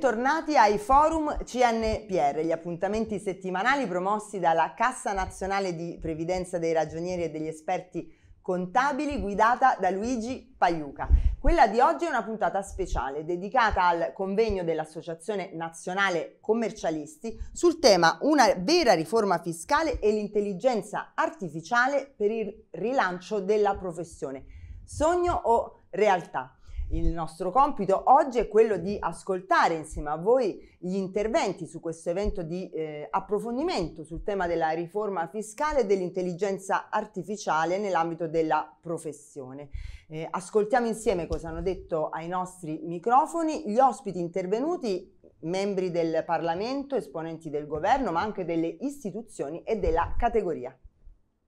bentornati ai forum CNPR, gli appuntamenti settimanali promossi dalla Cassa Nazionale di Previdenza dei Ragionieri e degli Esperti Contabili guidata da Luigi Pagliuca. Quella di oggi è una puntata speciale dedicata al convegno dell'Associazione Nazionale Commercialisti sul tema una vera riforma fiscale e l'intelligenza artificiale per il rilancio della professione. Sogno o realtà? Il nostro compito oggi è quello di ascoltare insieme a voi gli interventi su questo evento di eh, approfondimento sul tema della riforma fiscale e dell'intelligenza artificiale nell'ambito della professione. Eh, ascoltiamo insieme cosa hanno detto ai nostri microfoni gli ospiti intervenuti membri del Parlamento, esponenti del governo, ma anche delle istituzioni e della categoria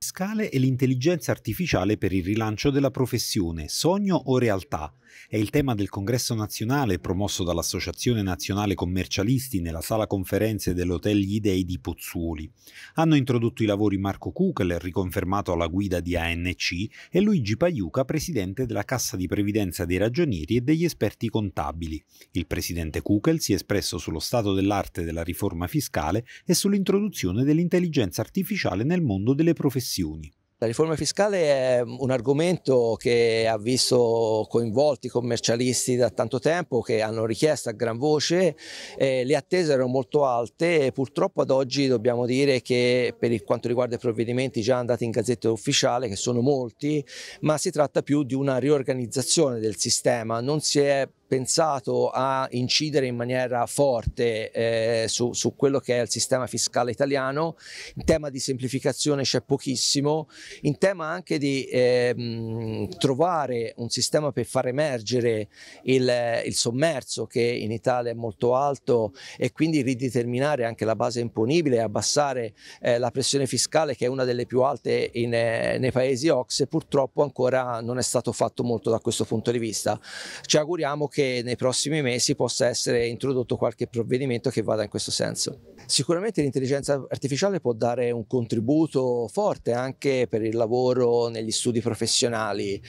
fiscale e l'intelligenza artificiale per il rilancio della professione, sogno o realtà. È il tema del congresso nazionale promosso dall'Associazione Nazionale Commercialisti nella sala conferenze dell'Hotel Gli Dei di Pozzuoli. Hanno introdotto i lavori Marco Kukel, riconfermato alla guida di ANC, e Luigi Paiuca, presidente della Cassa di Previdenza dei Ragionieri e degli esperti contabili. Il presidente Kukel si è espresso sullo stato dell'arte della riforma fiscale e sull'introduzione dell'intelligenza artificiale nel mondo delle professioni pressioni. La riforma fiscale è un argomento che ha visto coinvolti commercialisti da tanto tempo che hanno richiesto a gran voce, eh, le attese erano molto alte e purtroppo ad oggi dobbiamo dire che per quanto riguarda i provvedimenti già andati in gazzetta ufficiale, che sono molti, ma si tratta più di una riorganizzazione del sistema, non si è pensato a incidere in maniera forte eh, su, su, quello che è il sistema fiscale italiano, in tema di semplificazione c'è pochissimo, in tema anche di eh, trovare un sistema per far emergere il, il, sommerso che in Italia è molto alto e quindi rideterminare anche la base imponibile e abbassare eh, la pressione fiscale che è una delle più alte in, eh, nei paesi OX, purtroppo ancora non è stato fatto molto da questo punto di vista. Ci auguriamo che che nei prossimi mesi possa essere introdotto qualche provvedimento che vada in questo senso. Sicuramente l'intelligenza artificiale può dare un contributo forte anche per il lavoro negli studi professionali,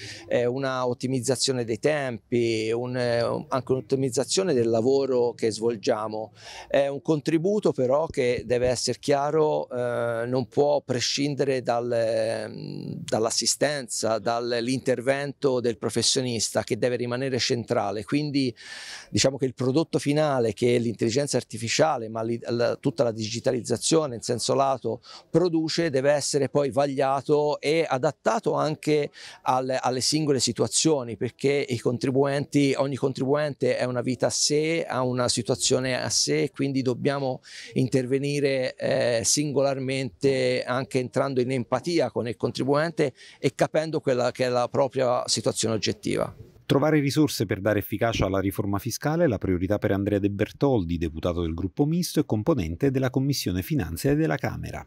una ottimizzazione dei tempi, un, eh, anche un'ottimizzazione del lavoro che svolgiamo. È un contributo però che deve essere chiaro, eh, non può prescindere dal, ehm, dall'assistenza, dall'intervento del professionista che deve rimanere centrale. Quindi quindi diciamo che il prodotto finale che l'intelligenza artificiale ma tutta la digitalizzazione in senso lato produce deve essere poi vagliato e adattato anche alle, alle singole situazioni perché i contribuenti, ogni contribuente è una vita a sé, ha una situazione a sé quindi dobbiamo intervenire eh, singolarmente anche entrando in empatia con il contribuente e capendo quella che è la propria situazione oggettiva. Trovare risorse per dare efficacia alla riforma fiscale è la priorità per Andrea De Bertoldi, deputato del gruppo misto e componente della Commissione Finanze della Camera.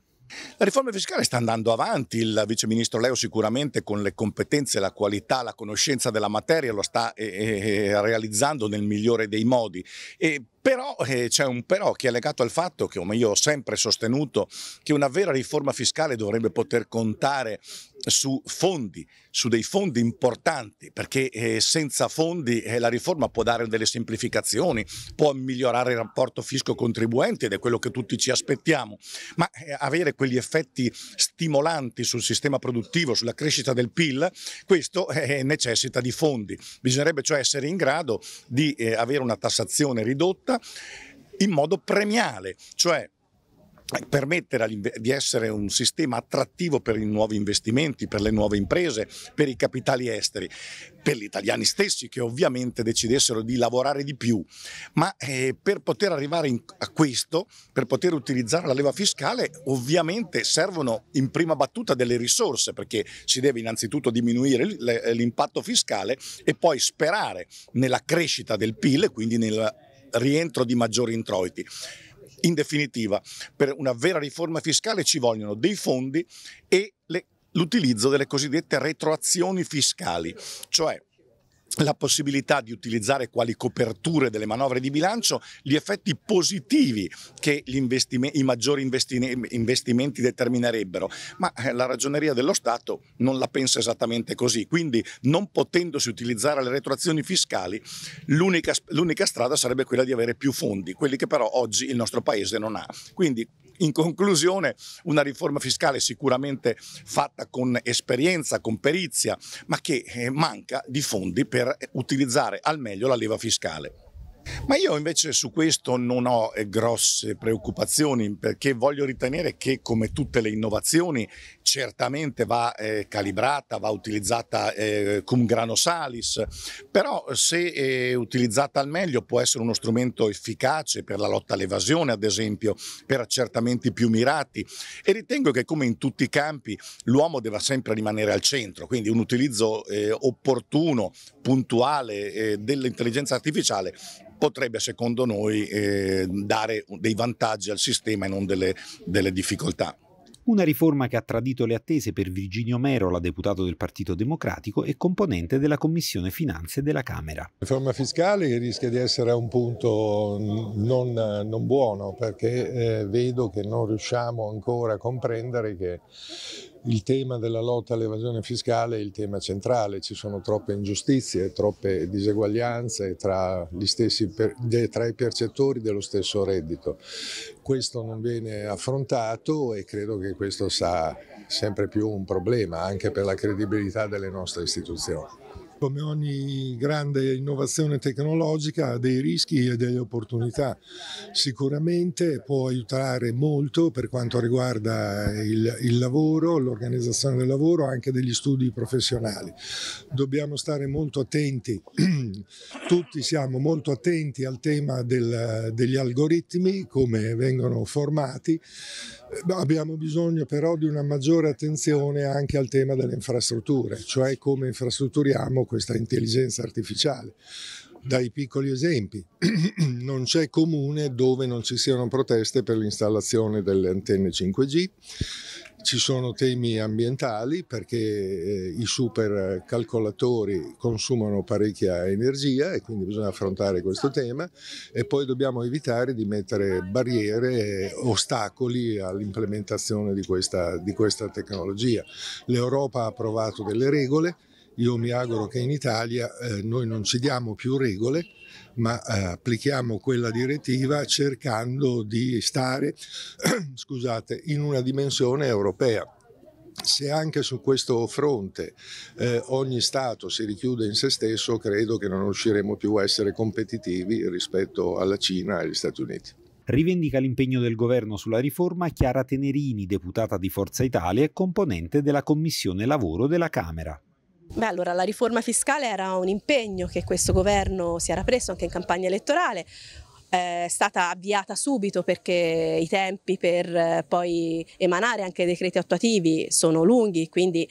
La riforma fiscale sta andando avanti, il vice ministro Leo sicuramente con le competenze, la qualità, la conoscenza della materia lo sta eh, eh, eh realizzando nel migliore dei modi e però eh, c'è un però che è legato al fatto che, come io ho sempre sostenuto, che una vera riforma fiscale dovrebbe poter contare su fondi, su dei fondi importanti, perché eh, senza fondi eh, la riforma può dare delle semplificazioni, può migliorare il rapporto fisco-contribuente ed è quello che tutti ci aspettiamo, ma eh, avere quegli effetti stimolanti sul sistema produttivo, sulla crescita del PIL, questo eh, necessita di fondi. Bisognerebbe cioè essere in grado di eh, avere una tassazione ridotta, crescita in modo premiale, cioè permettere di essere un sistema attrattivo per i nuovi investimenti, per le nuove imprese, per i capitali esteri, per gli italiani stessi che ovviamente decidessero di lavorare di più, ma eh, per poter arrivare in, a questo, per poter utilizzare la leva fiscale, ovviamente servono in prima battuta delle risorse perché si deve innanzitutto diminuire l'impatto fiscale e poi sperare nella crescita del PIL, quindi nella rientro di maggiori introiti. In definitiva, per una vera riforma fiscale ci vogliono dei fondi e l'utilizzo delle cosiddette retroazioni fiscali, cioè la possibilità di utilizzare quali coperture delle manovre di bilancio gli effetti positivi che i maggiori investi investimenti determinerebbero, ma eh, la ragioneria dello Stato non la pensa esattamente così, quindi non potendosi utilizzare le retroazioni fiscali l'unica strada sarebbe quella di avere più fondi, quelli che però oggi il nostro Paese non ha. Quindi in conclusione, una riforma fiscale sicuramente fatta con esperienza, con perizia, ma che eh, manca di fondi per utilizzare al meglio la leva fiscale. Ma io invece su questo non ho eh, grosse preoccupazioni perché voglio ritenere che come tutte le innovazioni certamente va eh, calibrata, va utilizzata eh, cum grano salis, però se eh, utilizzata al meglio può essere uno strumento efficace per la lotta all'evasione, ad esempio, per accertamenti più mirati e ritengo che come in tutti i campi l'uomo deve sempre rimanere al centro, quindi un utilizzo eh, opportuno, puntuale eh, dell'intelligenza artificiale potrebbe secondo noi eh, dare dei vantaggi al sistema e non delle, delle difficoltà. Una riforma che ha tradito le attese per Virginio Merola, deputato del Partito Democratico e componente della Commissione Finanze della Camera. Riforma fiscale che rischia di essere a un punto non, non buono perché eh, vedo che non riusciamo ancora a comprendere che il tema della lotta all'evasione fiscale è il tema centrale, ci sono troppe ingiustizie, troppe diseguaglianze tra, per, tra i percettori dello stesso reddito. Questo non viene affrontato e credo che questo sia sempre più un problema anche per la credibilità delle nostre istituzioni. Come ogni grande innovazione tecnologica ha dei rischi e delle opportunità. Sicuramente può aiutare molto per quanto riguarda il, il lavoro, l'organizzazione del lavoro, anche degli studi professionali. Dobbiamo stare molto attenti, tutti siamo molto attenti al tema del, degli algoritmi, come vengono formati. Abbiamo bisogno però di una maggiore attenzione anche al tema delle infrastrutture, cioè come infrastrutturiamo questa intelligenza artificiale. Dai piccoli esempi, non c'è comune dove non ci siano proteste per l'installazione delle antenne 5G, ci sono temi ambientali perché eh, i supercalcolatori consumano parecchia energia e quindi bisogna affrontare questo esatto. tema e poi dobbiamo evitare di mettere barriere, ostacoli all'implementazione di di questa tecnologia. L'Europa ha approvato delle regole, io mi auguro che in Italia eh, noi non ci diamo più regole, ma eh, applichiamo quella direttiva cercando di stare scusate, in una dimensione europea se anche su questo fronte eh, ogni Stato si richiude in se stesso, credo che non riusciremo più a essere competitivi rispetto alla Cina e agli Stati Uniti. Rivendica l'impegno del governo sulla riforma Chiara Tenerini, deputata di Forza Italia e componente della Commissione Lavoro della Camera. Beh, allora la riforma fiscale era un impegno che questo governo si era preso anche in campagna elettorale eh, è stata avviata subito perché i tempi per eh, poi emanare anche decreti attuativi sono lunghi, quindi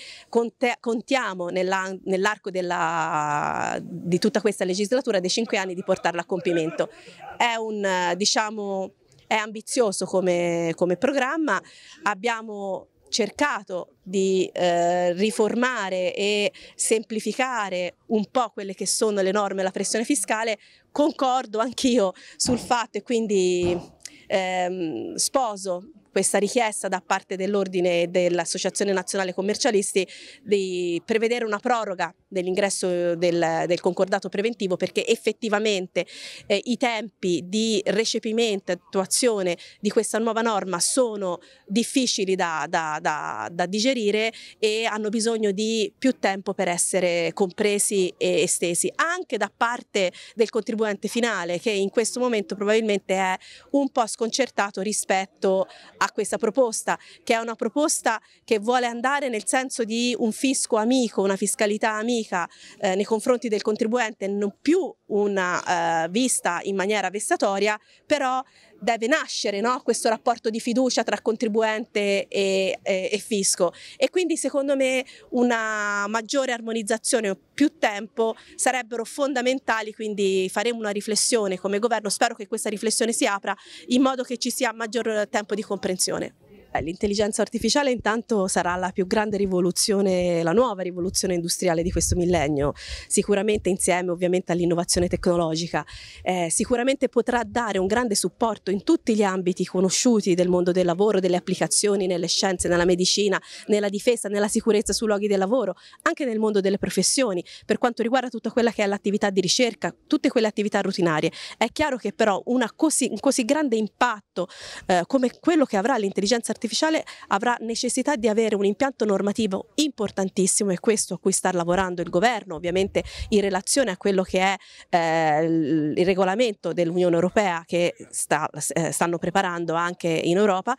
contiamo nell'arco di tutta questa legislatura dei cinque anni di portarla a compimento. È un, diciamo, è ambizioso come, come programma, abbiamo cercato di eh, riformare e semplificare un po' quelle che sono le norme e la pressione fiscale, concordo anch'io sul fatto e quindi ehm, sposo questa richiesta da parte dell'Ordine dell'Associazione Nazionale Commercialisti di prevedere una proroga dell'ingresso eh, del, del, concordato preventivo perché effettivamente eh, i tempi di recepimento e attuazione di questa nuova norma sono difficili da, da, da, da, digerire e hanno bisogno di più tempo per essere compresi e estesi, anche da parte del contribuente finale che in questo momento probabilmente è un po' sconcertato rispetto a questa proposta, che è una proposta che vuole andare nel senso di un fisco amico, una fiscalità amica fatica eh, nei confronti del contribuente, non più una eh, vista in maniera vessatoria, però deve nascere no? questo rapporto di fiducia tra contribuente e, e, e, fisco e quindi secondo me una maggiore armonizzazione o più tempo sarebbero fondamentali, quindi faremo una riflessione come governo, spero che questa riflessione si apra in modo che ci sia maggior tempo di comprensione. L'intelligenza artificiale intanto sarà la più grande rivoluzione, la nuova rivoluzione industriale di questo millennio, sicuramente insieme ovviamente all'innovazione tecnologica. Eh, sicuramente potrà dare un grande supporto in tutti gli ambiti conosciuti del mondo del lavoro, delle applicazioni nelle scienze, nella medicina, nella difesa, nella sicurezza sui luoghi del lavoro, anche nel mondo delle professioni, per quanto riguarda tutta quella che è l'attività di ricerca, tutte quelle attività rutinarie. È chiaro che però così, un così grande impatto eh, come quello che avrà l'intelligenza artificiale artificiale avrà necessità di avere un impianto normativo importantissimo e questo a cui sta lavorando il governo, ovviamente in relazione a quello che è eh, il regolamento dell'Unione Europea che sta, eh, stanno preparando anche in Europa,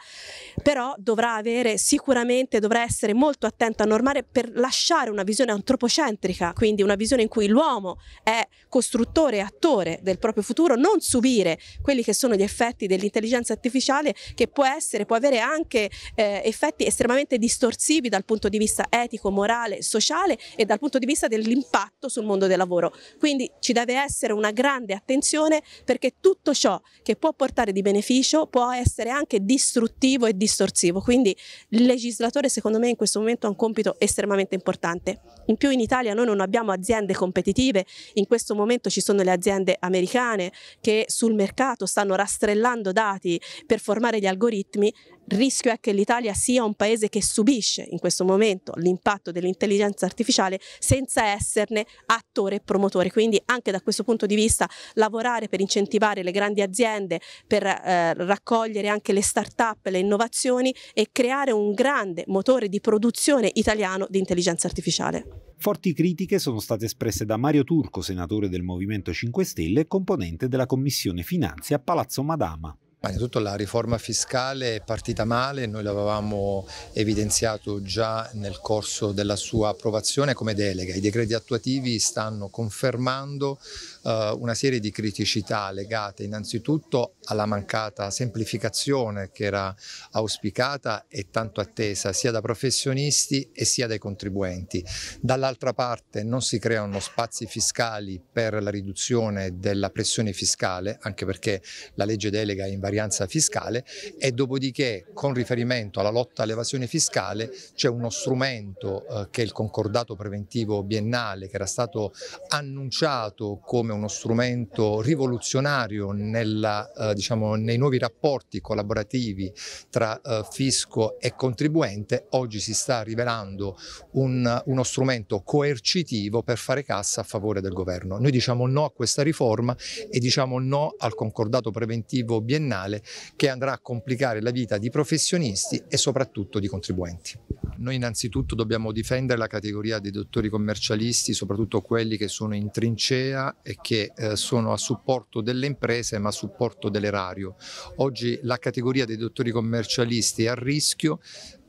però dovrà avere sicuramente, dovrà essere molto attento a normare per lasciare una visione antropocentrica, quindi una visione in cui l'uomo è costruttore e attore del proprio futuro, non subire quelli che sono gli effetti dell'intelligenza artificiale che può essere, può avere anche anche eh, effetti estremamente distorsivi dal punto di vista etico, morale, sociale e dal punto di vista dell'impatto sul mondo del lavoro. Quindi ci deve essere una grande attenzione perché tutto ciò che può portare di beneficio può essere anche distruttivo e distorsivo. Quindi il legislatore secondo me in questo momento ha un compito estremamente importante. In più in Italia noi non abbiamo aziende competitive, in questo momento ci sono le aziende americane che sul mercato stanno rastrellando dati per formare gli algoritmi, il rischio è che l'Italia sia un paese che subisce in questo momento l'impatto dell'intelligenza artificiale senza esserne attore e promotore. Quindi anche da questo punto di vista lavorare per incentivare le grandi aziende, per eh, raccogliere anche le start-up, le innovazioni e creare un grande motore di produzione italiano di intelligenza artificiale. Forti critiche sono state espresse da Mario Turco, senatore del Movimento 5 Stelle e componente della Commissione Finanze a Palazzo Madama innanzitutto la riforma fiscale è partita male, noi l'avevamo evidenziato già nel corso della sua approvazione come delega. I decreti attuativi stanno confermando eh, una serie di criticità legate innanzitutto alla mancata semplificazione che era auspicata e tanto attesa sia da professionisti e sia dai contribuenti. Dall'altra parte non si creano spazi fiscali per la riduzione della pressione fiscale, anche perché la legge delega in vari invarianza fiscale e dopodiché con riferimento alla lotta all'evasione fiscale c'è uno strumento eh, che è il concordato preventivo biennale che era stato annunciato come uno strumento rivoluzionario nella, eh, diciamo, nei nuovi rapporti collaborativi tra eh, fisco e contribuente, oggi si sta rivelando un, uno strumento coercitivo per fare cassa a favore del governo. Noi diciamo no a questa riforma e diciamo no al concordato preventivo biennale penale che andrà a complicare la vita di professionisti e soprattutto di contribuenti. Noi innanzitutto dobbiamo difendere la categoria dei dottori commercialisti, soprattutto quelli che sono in trincea e che eh, sono a supporto delle imprese ma a supporto dell'erario. Oggi la categoria dei dottori commercialisti è a rischio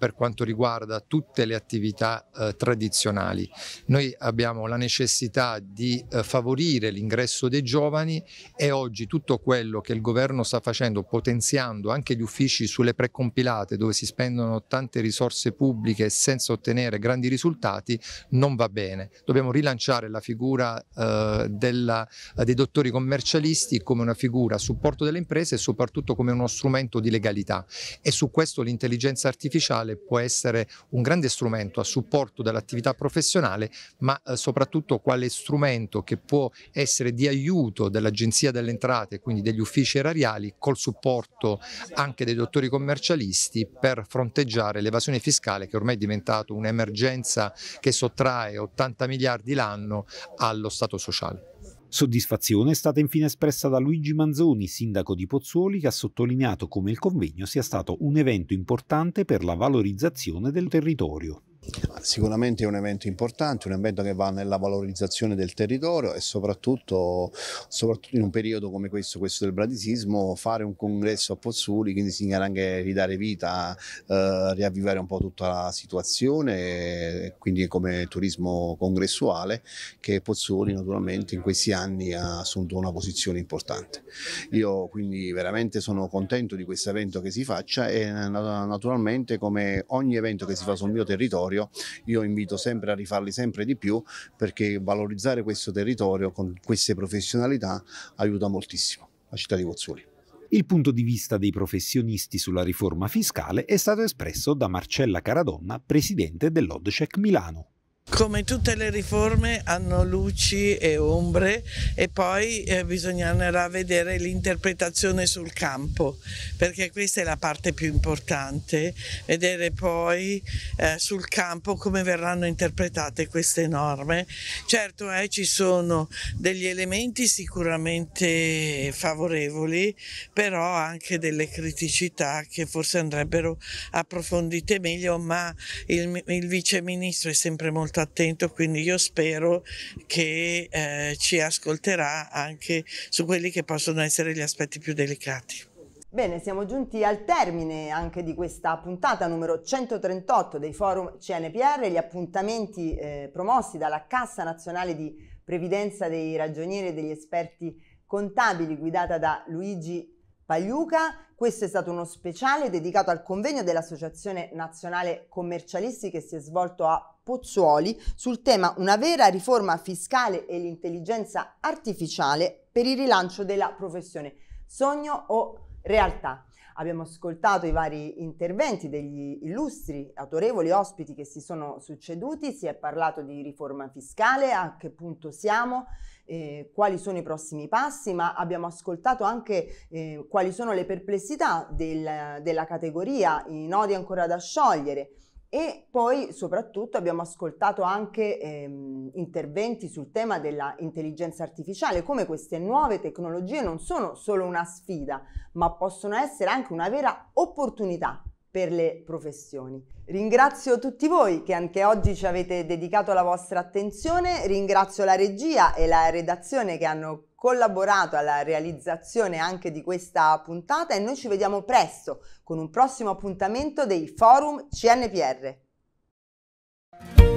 per quanto riguarda tutte le attività eh, tradizionali. Noi abbiamo la necessità di eh, favorire l'ingresso dei giovani e oggi tutto quello che il governo sta facendo, potenziando anche gli uffici sulle precompilate dove si spendono tante risorse pubbliche senza ottenere grandi risultati, non va bene. Dobbiamo rilanciare la figura eh, della, dei dottori commercialisti come una figura a supporto delle imprese e soprattutto come uno strumento di legalità e su questo l'intelligenza artificiale può essere un grande strumento a supporto dell'attività professionale, ma eh, soprattutto quale strumento che può essere di aiuto dell'Agenzia delle Entrate, quindi degli uffici erariali, col supporto anche dei dottori commercialisti per fronteggiare l'evasione fiscale che ormai è diventata un'emergenza che sottrae 80 miliardi l'anno allo Stato sociale. Soddisfazione è stata infine espressa da Luigi Manzoni, sindaco di Pozzuoli, che ha sottolineato come il convegno sia stato un evento importante per la valorizzazione del territorio. Sicuramente è un evento importante, un evento che va nella valorizzazione del territorio e soprattutto, soprattutto in un periodo come questo, questo del bradisismo, fare un congresso a Pozzuli quindi significa anche ridare vita, eh, riavvivare un po' tutta la situazione, quindi come turismo congressuale che Pozzuli naturalmente in questi anni ha assunto una posizione importante. Io quindi veramente sono contento di questo evento che si faccia e eh, naturalmente come ogni evento che si fa sul mio territorio territorio, io invito sempre a rifarli sempre di più perché valorizzare questo territorio con queste professionalità aiuta moltissimo la città di Pozzuoli. Il punto di vista dei professionisti sulla riforma fiscale è stato espresso da Marcella Caradonna, presidente dell'Odcec Milano. Come tutte le riforme hanno luci e ombre e poi eh, bisognerà vedere l'interpretazione sul campo, perché questa è la parte più importante, vedere poi eh, sul campo come verranno interpretate queste norme. Certo eh, ci sono degli elementi sicuramente favorevoli, però anche delle criticità che forse andrebbero approfondite meglio, ma il, il Ministro è sempre molto molto attento, quindi io spero che eh, ci ascolterà anche su quelli che possono essere gli aspetti più delicati. Bene, siamo giunti al termine anche di questa puntata numero 138 dei forum CNPR, gli appuntamenti eh, promossi dalla Cassa Nazionale di Previdenza dei Ragionieri e degli Esperti Contabili, guidata da Luigi Pagliuca. Questo è stato uno speciale dedicato al convegno dell'Associazione Nazionale Commercialisti che si è svolto a Pozzuoli sul tema Una vera riforma fiscale e l'intelligenza artificiale per il rilancio della professione. Sogno o realtà? abbiamo ascoltato i vari interventi degli illustri, autorevoli ospiti che si sono succeduti, si è parlato di riforma fiscale, a che punto siamo, eh, quali sono i prossimi passi, ma abbiamo ascoltato anche eh, quali sono le perplessità del, della categoria, i nodi ancora da sciogliere. E poi soprattutto abbiamo ascoltato anche ehm, interventi sul tema dell'intelligenza artificiale, come queste nuove tecnologie non sono solo una sfida, ma possono essere anche una vera opportunità per le professioni. Ringrazio tutti voi che anche oggi ci avete dedicato la vostra attenzione, ringrazio la regia e la redazione che hanno collaborato alla realizzazione anche di questa puntata e noi ci vediamo presto con un prossimo appuntamento dei Forum CNPR.